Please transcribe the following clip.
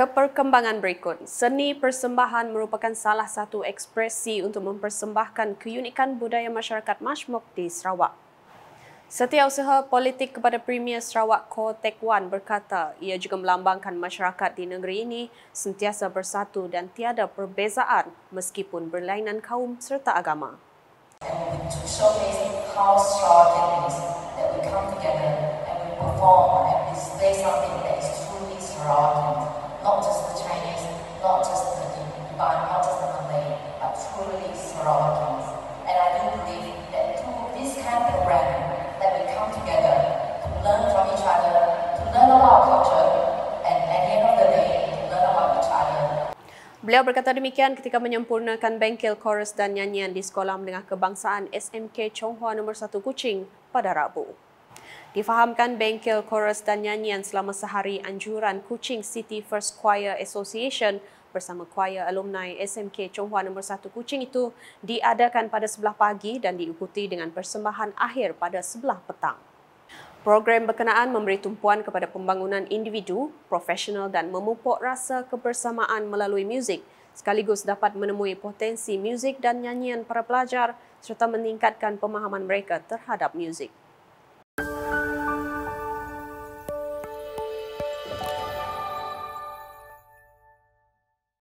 ke perkembangan berikut. Seni persembahan merupakan salah satu ekspresi untuk mempersembahkan keunikan budaya masyarakat Majmuk di Sarawak. Setiausaha politik kepada Premier Sarawak Ko Tek Wan berkata ia juga melambangkan masyarakat di negeri ini sentiasa bersatu dan tiada perbezaan meskipun berlainan kaum serta agama. Sarawak. truly Smoroacans, and I do believe that through this kind of program that we come together to learn from each other, to learn about our culture, Beliau berkata demikian ketika menyempurnakan bengkel chorus dan nyanyian di Sekolah Menengah Kebangsaan SMK Chonghua No. 1 Kuching pada Rabu. Difahamkan bengkel chorus dan nyanyian selama sehari anjuran Kuching City First Choir Association bersama choir alumni SMK Chonghua No. 1 Kuching itu diadakan pada sebelah pagi dan diikuti dengan persembahan akhir pada sebelah petang. Program berkenaan memberi tumpuan kepada pembangunan individu, profesional dan memupuk rasa kebersamaan melalui muzik sekaligus dapat menemui potensi muzik dan nyanyian para pelajar serta meningkatkan pemahaman mereka terhadap muzik.